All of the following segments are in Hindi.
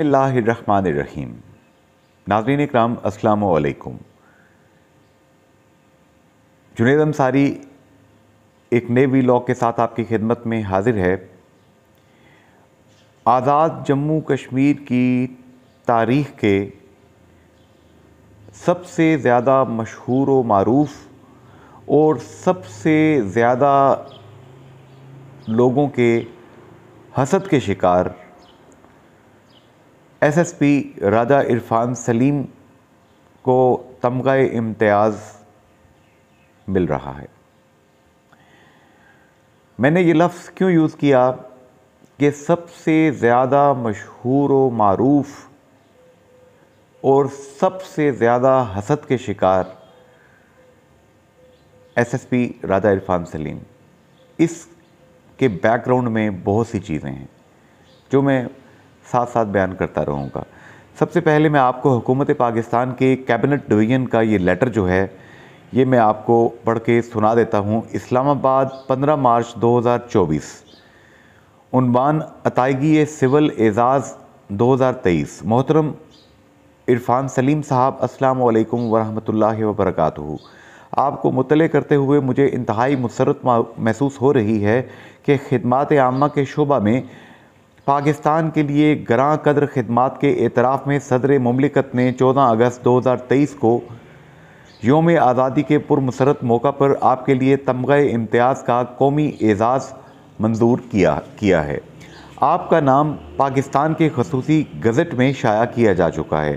रहीम नाजरीन इकराम असलकुम जुनेद अंसारी एक नए वी लॉग के साथ आपकी खिदमत में हाजिर है आज़ाद जम्मू कश्मीर की तारीख़ के सबसे ज़्यादा मशहूर मरूफ और सबसे ज़्यादा लोगों के हसद के शिकार एसएसपी राजा इरफान सलीम को तमगा इम्तियाज़ मिल रहा है मैंने ये लफ्ज़ क्यों यूज़ किया कि सबसे ज़्यादा मशहूर व मरूफ़ और सबसे ज़्यादा हसद के शिकार एसएसपी राजा इरफान सलीम इसके बैकग्राउंड में बहुत सी चीज़ें हैं जो मैं साथ साथ बयान करता रहूँगा सबसे पहले मैं आपको हुकूमत पाकिस्तान के कैबिनेट डिवीज़न का ये लेटर जो है ये मैं आपको पढ़ के सुना देता हूँ इस्लामाबाद 15 मार्च 2024 उनबान अतायगी सिविल एजाज़ 2023 मोहतरम इरफान सलीम साहब अस्सलाम वालेकुम वरहमतुल्लाहि वबरकातुहू आपको मुतल करते हुए मुझे इंतहाई मसरत महसूस हो रही है कि खदमात आमा के शोबा में पाकिस्तान के लिए ग्रां कदर खदमात के एतराफ़ में सदर ममलिकत ने 14 अगस्त 2023 को योम आज़ादी के पुरमसरत मौका पर आपके लिए तमग़ इम्तियाज़ का कौमी एजाज़ मंजूर किया किया है आपका नाम पाकिस्तान के खसूसी गज़ट में शाया किया जा चुका है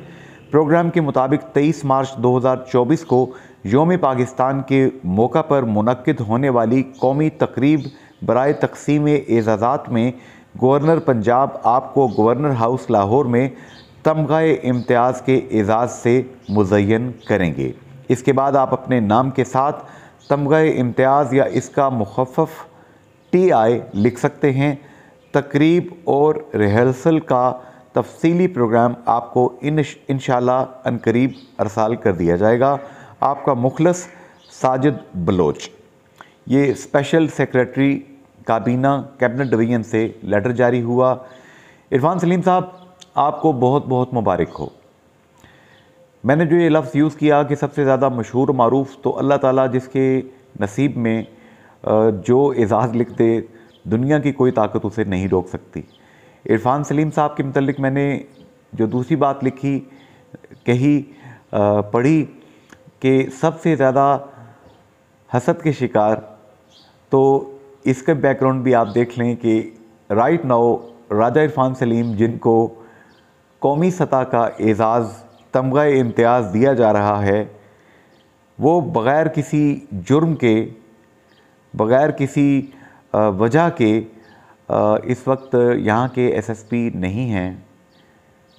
प्रोग्राम के मुताबिक 23 मार्च 2024 को योम पाकिस्तान के मौका पर मनद होने वाली कौमी तकरीब बरए तकसीम एजाज़ात में गवर्नर पंजाब आपको गवर्नर हाउस लाहौर में तमगा इम्तियाज़ के एज़ाज़ से मुजयन करेंगे इसके बाद आप अपने नाम के साथ तमगा इम्तियाज़ या इसका मुखफ़ टी आई लिख सकते हैं तकरीब और रिहर्सल का तफसीली प्रोग्राम आपको इन इन अरसाल कर दिया जाएगा आपका मुखलस साजिद बलोच ये स्पेशल सेक्रेटरी काबीना कैबिनेट डिवीजन से लेटर जारी हुआ इरफान सलीम साहब आपको बहुत बहुत मुबारक हो मैंने जो ये लफ्ज़ यूज़ किया कि सबसे ज़्यादा मशहूर मरूफ तो अल्लाह ताला जिसके नसीब में जो एजाज़ लिख दे दुनिया की कोई ताकत उसे नहीं रोक सकती इरफान सलीम साहब के मतलब मैंने जो दूसरी बात लिखी कही पढ़ी कि सबसे ज़्यादा हसद के शिकार तो इसके बैकग्राउंड भी आप देख लें कि राइट नाउ राजा इरफान सलीम जिनको कौमी सतह का एज़ाज़ तमगा इम्तियाज़ दिया जा रहा है वो बग़ैर किसी जुर्म के बग़ैर किसी वजह के इस वक्त यहाँ के एसएसपी नहीं हैं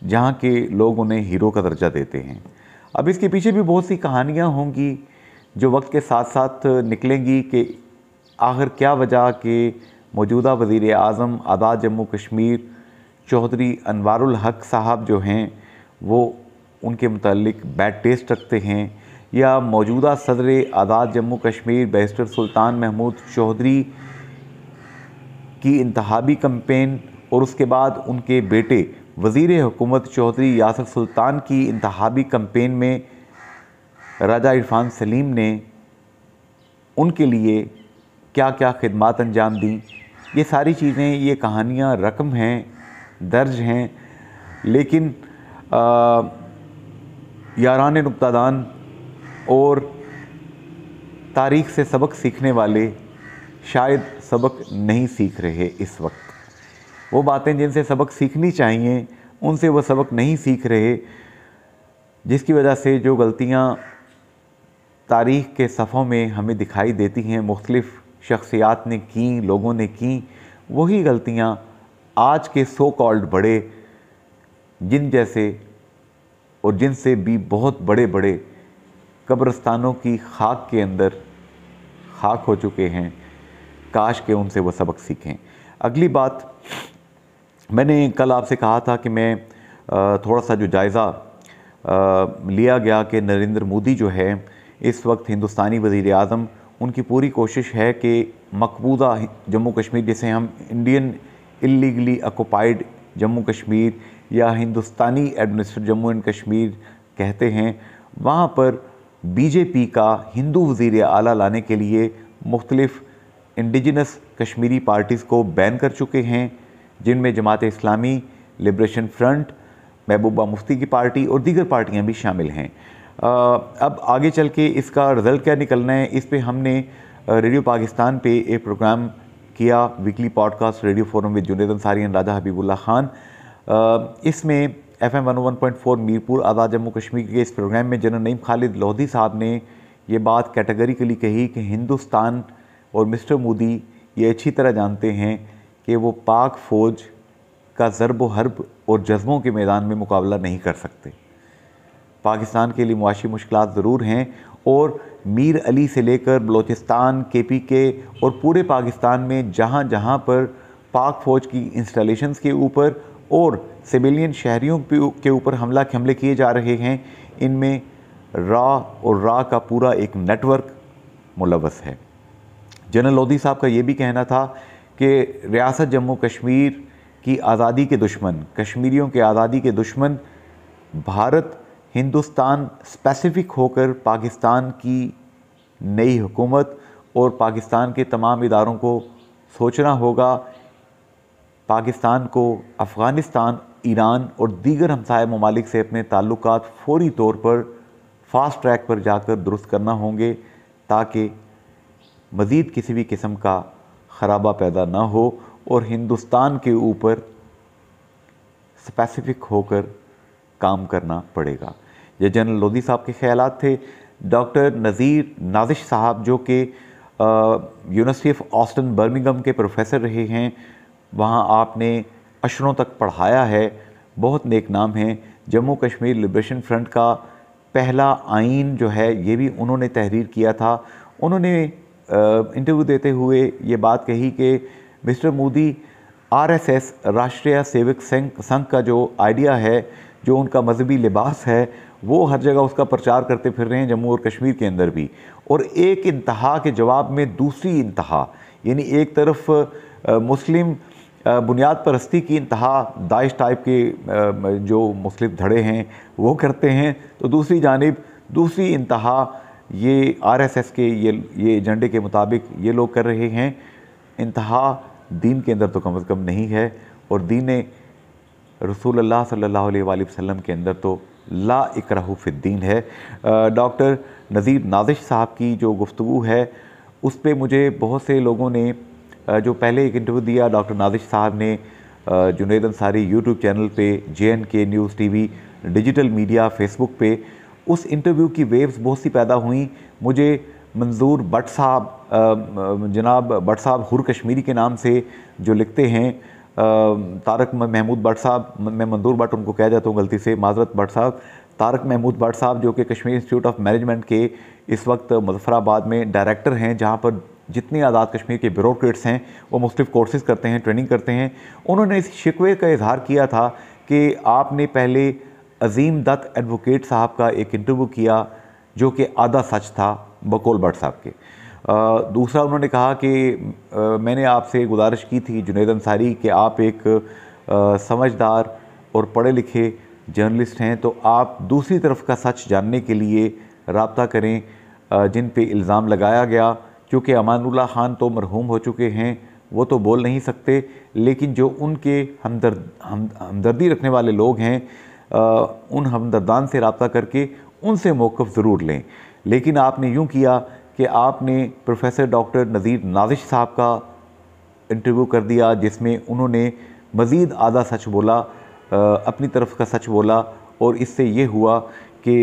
जहाँ के लोग उन्हें हीरो का दर्जा देते हैं अब इसके पीछे भी बहुत सी कहानियाँ होंगी जो वक्त के साथ साथ निकलेंगी कि आखिर क्या वजह कि मौजूदा वज़ी अजम आदा जम्मू कश्मीर चौधरी अनवारुल हक साहब जो हैं वो उनके मतलब बैड टेस्ट रखते हैं या मौजूदा सदर आदा जम्मू कश्मीर बैस्टर सुल्तान महमूद चौधरी की इंतहाबी कम्पेन और उसके बाद उनके बेटे वज़ी हुकूमत चौधरी यासर सुल्तान की इंतहाबी कम्पेन में राजा इरफान सलीम ने उनके लिए क्या क्या खदमात अंजाम दी ये सारी चीज़ें ये कहानियाँ रकम हैं दर्ज हैं लेकिन यारान नुकतादान और तारीख से सबक सीखने वाले शायद सबक नहीं सीख रहे इस वक्त वो बातें जिनसे सबक सीखनी चाहिए उनसे वो सबक नहीं सीख रहे जिसकी वजह से जो गलतियाँ तारीख़ के सफ़ों में हमें दिखाई देती हैं मुख्तलिफ़ शख्सियात ने की लोगों ने की वही गलतियाँ आज के सो कॉल्ड बड़े जिन जैसे और जिनसे भी बहुत बड़े बड़े कब्रस्तानों की खाक के अंदर खाक हो चुके हैं काश के उनसे वो सबक सीखें अगली बात मैंने कल आपसे कहा था कि मैं थोड़ा सा जो जायज़ा लिया गया कि नरेंद्र मोदी जो है इस वक्त हिंदुस्तानी वज़ी अजम उनकी पूरी कोशिश है कि मकबूदा जम्मू कश्मीर जैसे हम Indian illegally occupied Jammu Kashmir या हिंदुस्तानी एडमिनिस्ट्रेट जम्मू एंड कश्मीर कहते हैं वहाँ पर बीजेपी का हिंदू वजीर आला लाने के लिए मुख्तलिफ़ इंडिजनस कश्मीरी पार्टीज़ को बैन कर चुके हैं जिनमें जमात इस्लामी लिब्रेशन फ्रंट महबूबा मुफ्ती की पार्टी और दीगर पार्टियाँ भी शामिल हैं अब आगे चल के इसका रिज़ल्ट क्या निकलना है इस पर हमने रेडियो पाकिस्तान पे एक प्रोग्राम किया weekly podcast radio forum with Junaid Ansari and Raja Habibullah Khan इसमें F M one one point four Mirpur Azad Jammu Kashmir के इस प्रोग्राम में जनरल नईम खालिद लोधी साहब ने ये बात कैटेगरिकली कही कि हिंदुस्तान और मिस्टर मोदी ये अच्छी तरह जानते हैं कि वो पाक फ़ौज का ज़रब हरब और जज्बों के मैदान में मुकाबला नहीं कर सकते पाकिस्तान के लिए मुआशी मुश्किल ज़रूर हैं और मीर अली से लेकर बलोचिस्तान के पी के और पूरे पाकिस्तान में जहाँ जहाँ पर पाक फ़ौज की इंस्टॉलेशंस के ऊपर और सिविलियन शहरीों के ऊपर हमला के हमले किए जा रहे हैं इनमें रा और रा का पूरा एक नेटवर्क मुलवस है जनरल लोधी साहब का ये भी कहना था कि रियासत जम्मू कश्मीर की आज़ादी के दुश्मन कश्मीरियों के आज़ादी के दुश्मन भारत हिंदुस्तान स्पेसिफिक होकर पाकिस्तान की नई हुकूमत और पाकिस्तान के तमाम इदारों को सोचना होगा पाकिस्तान को अफ़गानिस्तान ईरान और दीगर हमसाय ममालिक से अपने ताल्लुक फौरी तौर पर फास्ट ट्रैक पर जाकर दुरुस्त करना होंगे ताकि मज़ीद किसी भी किस्म का खराबा पैदा ना हो और हिंदुस्तान के ऊपर स्पेसिफिक होकर काम करना पड़ेगा ये जनरल लोधी साहब के ख्याल थे डॉक्टर नज़ीर नाजिश साहब जो कि यूनिवर्सिटी ऑफ ऑस्टन बर्मिंगम के प्रोफेसर रहे हैं वहाँ आपने अशरों तक पढ़ाया है बहुत नेक नाम है जम्मू कश्मीर लिब्रेशन फ्रंट का पहला आइन जो है ये भी उन्होंने तहरीर किया था उन्होंने इंटरव्यू देते हुए ये बात कही कि मिस्टर मोदी आरएसएस राष्ट्रीय सेवक संघ का जो आइडिया है जो उनका मजहबी लिबास है वो हर जगह उसका प्रचार करते फिर रहे हैं जम्मू और कश्मीर के अंदर भी और एक इंतहा के जवाब में दूसरी इंतहा यानी एक तरफ मुस्लिम बुनियाद परस्ती की इंतहा दाइश टाइप के जो मुस्लिम धड़े हैं वो करते हैं तो दूसरी जानब दूसरी इंतहा ये आरएसएस के ये ये एजेंडे के मुताबिक ये लोग कर रहे हैं इंतहा दीन के अंदर तो कम अज़ कम नहीं है और दीन रसूल सल्लल्लाहु अलैहि वसल्लम के अंदर तो ला फिद्दीन है डॉक्टर नज़ीर नाजिश साहब की जो गुफ्तु है उस पर मुझे बहुत से लोगों ने जो पहले एक इंटरव्यू दिया डॉक्टर नाजिश साहब ने जुनेद अंसारी यूट्यूब चैनल पे जे के न्यूज़ वी डिजिटल मीडिया फेसबुक पे उस इंटरव्यू की वेव्स बहुत सी पैदा हुई मुझे मंजूर भट्ट साहब जनाब भट्ट साहब हुर कश्मीरी के नाम से जो लिखते हैं तारक महमूद भट्ट साहब मैं मंदूर भट्ट उनको कह देता हूँ गलती से माजरत भट्ट साहब तारक महमूद भट्ट साहब जो कि कश्मीर इंस्टीट्यूट ऑफ मैनेजमेंट के इस वक्त मुजफ्फराबाद में डायरेक्टर हैं जहाँ पर जितने आज़ाद कश्मीर के ब्यूरोट्स हैं वो मुख्तु कोर्सेज़ करते हैं ट्रेनिंग करते हैं उन्होंने इस शिकवे का इजहार किया था कि आपने पहले अजीम दत्त एडवोकेट साहब का एक इंटरव्यू किया जो कि आधा सच था बकोल भट्ट साहब के दूसरा उन्होंने कहा कि मैंने आपसे गुजारिश की थी जुनेद अंसारी कि आप एक समझदार और पढ़े लिखे जर्नलिस्ट हैं तो आप दूसरी तरफ का सच जानने के लिए रबता करें जिन पे इल्ज़ाम लगाया गया क्योंकि अमानुल्ला ख़ान तो मरहूम हो चुके हैं वो तो बोल नहीं सकते लेकिन जो उनके हमदर्द हम हमदर्दी रखने वाले लोग हैं आ, उन हमदर्दान से रबता करके उनसे मौक़ ज़रूर लें लेकिन आपने यूँ किया कि आपने प्रोफेसर डॉक्टर नज़ीर नाजिश साहब का इंटरव्यू कर दिया जिसमें उन्होंने मज़ीद आधा सच बोला अपनी तरफ का सच बोला और इससे ये हुआ कि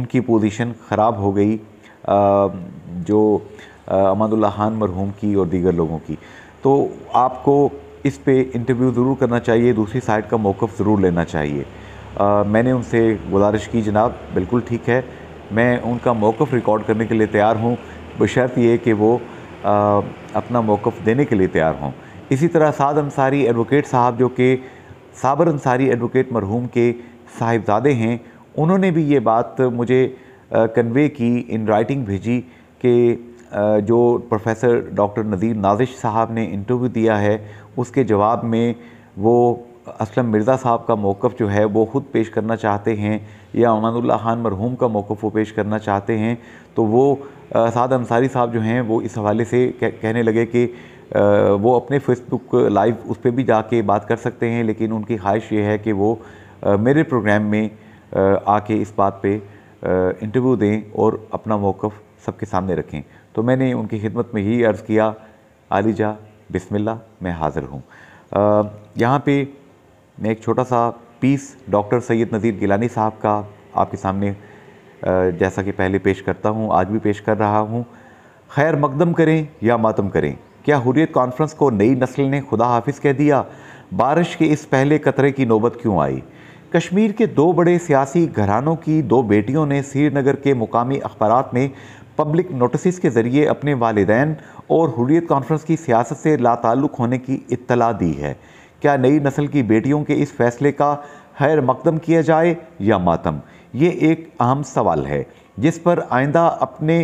उनकी पोजीशन ख़राब हो गई जो अमानुल्ला खान मरहूम की और दीगर लोगों की तो आपको इस पे इंटरव्यू ज़रूर करना चाहिए दूसरी साइड का मौक़ ज़रूर लेना चाहिए आ, मैंने उनसे गुजारिश की जनाब बिल्कुल ठीक है मैं उनका मौक़ रिकॉर्ड करने के लिए तैयार हूँ बशर्त ये कि वो आ, अपना मौक़ देने के लिए तैयार हों इसी तरह साद अंसारी एडवोकेट साहब जो कि साबर अंसारी एडवोकेट मरहूम के साहिबजादे हैं उन्होंने भी ये बात मुझे कन्वे की इन राइटिंग भेजी कि जो प्रोफेसर डॉक्टर नज़ीर नाजिश साहब ने इंटरव्यू दिया है उसके जवाब में वो असलम मिर्ज़ा साहब का मौक़ जो है वो ख़ुद पेश करना चाहते हैं या अमानुल्ला खान मरहूम का मौक़ वो पेश करना चाहते हैं तो वो साद अंसारी साहब जो हैं वो इस हवाले से कहने लगे कि वो अपने फेसबुक लाइव उस पर भी जाके बात कर सकते हैं लेकिन उनकी ख्वाहिश ये है कि वो मेरे प्रोग्राम में आके इस बात पे इंटरव्यू दें और अपना मौक़ सबके सामने रखें तो मैंने उनकी खिदमत में ही अर्ज़ किया आलिजा बिस्मिल्ला मैं हाज़िर हूँ यहाँ पे मैं एक छोटा सा पीस डॉक्टर सैयद नज़ीर गिलानी साहब का आपके सामने जैसा कि पहले पेश करता हूँ आज भी पेश कर रहा हूँ खैर मकदम करें या मातम करें क्या हुरियत कॉन्फ्रेंस को नई नस्ल ने खुदा हाफिज कह दिया बारिश के इस पहले कतरे की नौबत क्यों आई कश्मीर के दो बड़े सियासी घरानों की दो बेटियों ने श्रीनगर के मुकामी अखबार में पब्लिक नोटिस के ज़रिए अपने वालदान और हुरियत कॉन्फ्रेंस की सियासत से लाताल्लुक़ होने की इतला दी है क्या नई नस्ल की बेटियों के इस फैसले का हैर मकदम किया जाए या मातम ये एक अहम सवाल है जिस पर आइंदा अपने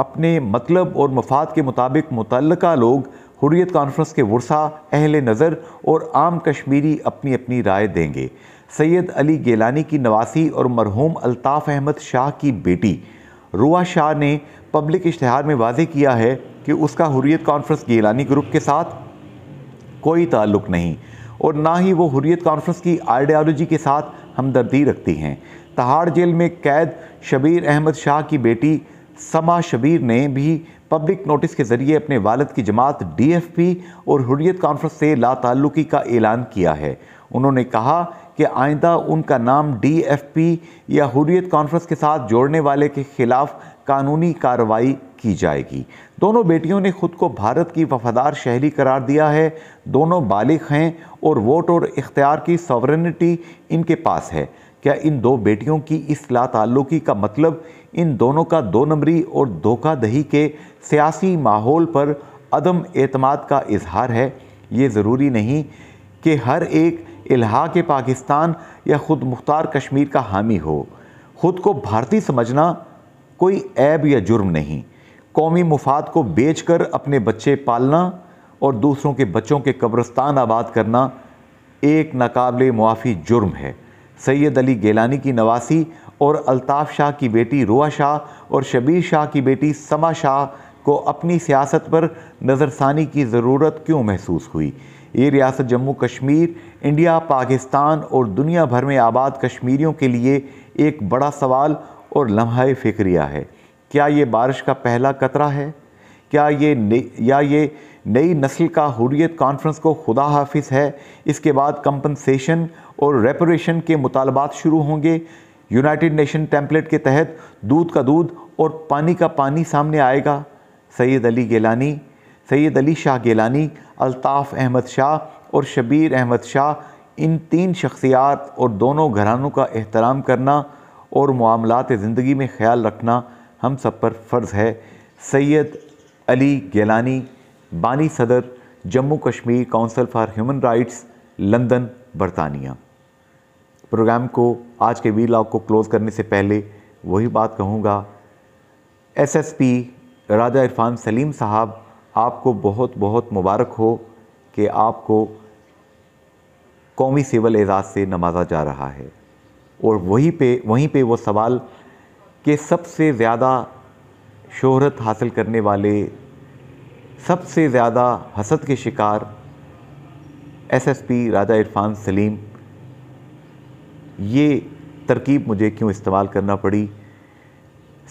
अपने मतलब और मफाद के मुताबिक मुतल लोग हुरियत कॉन्फ्रेंस के वर्षा अहल नज़र और आम कश्मीरी अपनी अपनी राय देंगे सैयद अली गेलानी की नवासी और मरहूम अल्ताफ़ अहमद शाह की बेटी रुआ शाह ने पब्लिक इश्तहार में वाजे किया है कि उसका हुरियत कॉन्फ्रेंस गेलानी ग्रुप के साथ कोई ताल्लुक नहीं और ना ही वो हुरियत कॉन्फ्रेंस की आइडियालॉजी के साथ हमदर्दी रखती हैं तहाड़ जेल में कैद शबीर अहमद शाह की बेटी समा शबीर ने भी पब्लिक नोटिस के जरिए अपने वालद की जमात डीएफपी और हुर्रियत कॉन्फ्रेंस से लाताल्लुकी का ऐलान किया है उन्होंने कहा कि आइंदा उनका नाम डीएफपी या हुर्रियत कॉन्फ्रेंस के साथ जोड़ने वाले के खिलाफ कानूनी कार्रवाई की जाएगी दोनों बेटियों ने खुद को भारत की वफादार शहरी करार दिया है दोनों बालिग हैं और वोट और इख्तियार की सॉवरेनिटी इनके पास है क्या इन दो बेटियों की इस तल्लुकी का मतलब इन दोनों का दो नंबरी और धोखादही के सियासी माहौल पर अदम एतमाद का इजहार है ये ज़रूरी नहीं कि हर एक इल्हा के पाकिस्तान या ख़ुद मुख्तार कश्मीर का हामी हो खुद को भारतीय समझना कोई ऐब या जुर्म नहीं कौमी मुफाद को बेच कर अपने बच्चे पालना और दूसरों के बच्चों के कब्रस्तान आबाद करना एक नाकबले मुआफ़ी जुर्म है सैयद अली गेलानी की नवासी और अल्ताफ़ शाह की बेटी रुआ शाह और शबीर शाह की बेटी समा शाह को अपनी सियासत पर नज़रसानी की ज़रूरत क्यों महसूस हुई ये रियासत जम्मू कश्मीर इंडिया पाकिस्तान और दुनिया भर में आबाद कश्मीरियों के लिए एक बड़ा सवाल और लम्हा फ़िक्रिया है क्या ये बारिश का पहला कतरा है क्या ये या ये नई नस्ल का हुरियत कॉन्फ्रेंस को खुदा हाफिज है इसके बाद कंपनसेशन और रेपोरेशन के मुतालबात शुरू होंगे यूनाइटेड नेशन टेम्पलेट के तहत दूध का दूध और पानी का पानी सामने आएगा सैयद अली गेलानी सैयद अली शाह गेलानी अलताफ़ अहमद शाह और शबीर अहमद शाह इन तीन शख्सियात और दोनों घरानों का एहतराम करना और मामलात ज़िंदगी में ख्याल रखना हम सब पर फ़र्ज़ है सैयद अली गेलानी बानी सदर Jammu Kashmir council for human rights London बरतानिया प्रोग्राम को आज के वी लॉग को क्लोज़ करने से पहले वही बात कहूँगा एसएसपी राजा इरफान सलीम साहब आपको बहुत बहुत मुबारक हो कि आपको कौमी सिविल एजाज़ से नवाजा जा रहा है और वहीं पे वहीं पे वो सवाल कि सबसे ज़्यादा शोहरत हासिल करने वाले सबसे ज़्यादा हसद के शिकार एसएसपी राजा इरफान सलीम ये तरकीब मुझे क्यों इस्तेमाल करना पड़ी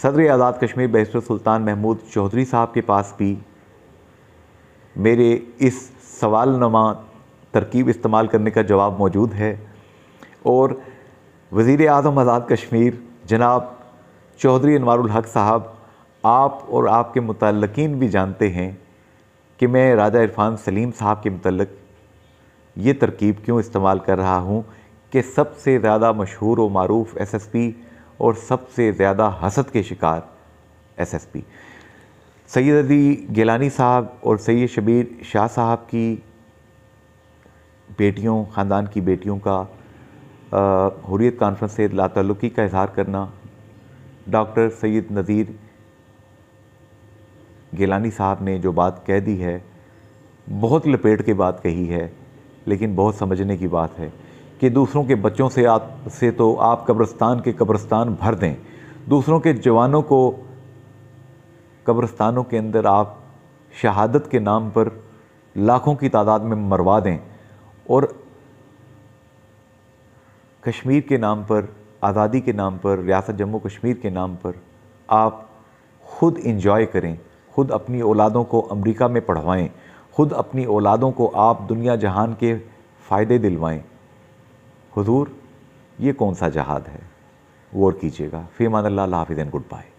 सदर आज़ाद कश्मीर बहसर सुल्तान महमूद चौधरी साहब के पास भी मेरे इस सवाल नमा तरकीब इस्तेमाल करने का जवाब मौजूद है और वज़ी अजम आज़ाद कश्मीर जनाब चौधरी अनवारुल हक साहब आप और आपके मुतलकिन भी जानते हैं कि मैं राजा इरफान सलीम साहब के मतलब ये तरकीब क्यों इस्तेमाल कर रहा हूँ कि सबसे ज़्यादा मशहूर व मरूफ एस एस पी और सबसे ज़्यादा हसद के शिकार S S P Syed Ali Gilani sahib और सैद शबीर शाह साहब की बेटियों ख़ानदान की बेटियों का हुरियत कॉन्फ्रेंस से लातल्लुकी का इजहार करना डॉक्टर सैद नज़ीर गिलानी साहब ने जो बात कह दी है बहुत लपेट के बात कही है लेकिन बहुत समझने की बात है कि दूसरों के बच्चों से आप से तो आप कब्रस्तान के कब्रस्तान भर दें दूसरों के जवानों को कब्रस्तानों के अंदर आप शहादत के नाम पर लाखों की तादाद में मरवा दें और कश्मीर के नाम पर आज़ादी के नाम पर रियासत जम्मू कश्मीर के नाम पर आप ख़ुद इंजॉय करें खुद अपनी औलादों को अमेरिका में पढ़वाएं खुद अपनी औलादों को आप दुनिया जहान के फ़ायदे दिलवाएं हुजूर ये कौन सा जहाद है गौर कीजिएगा फेमान मान अल्लाह हाफिज़ गुड बाय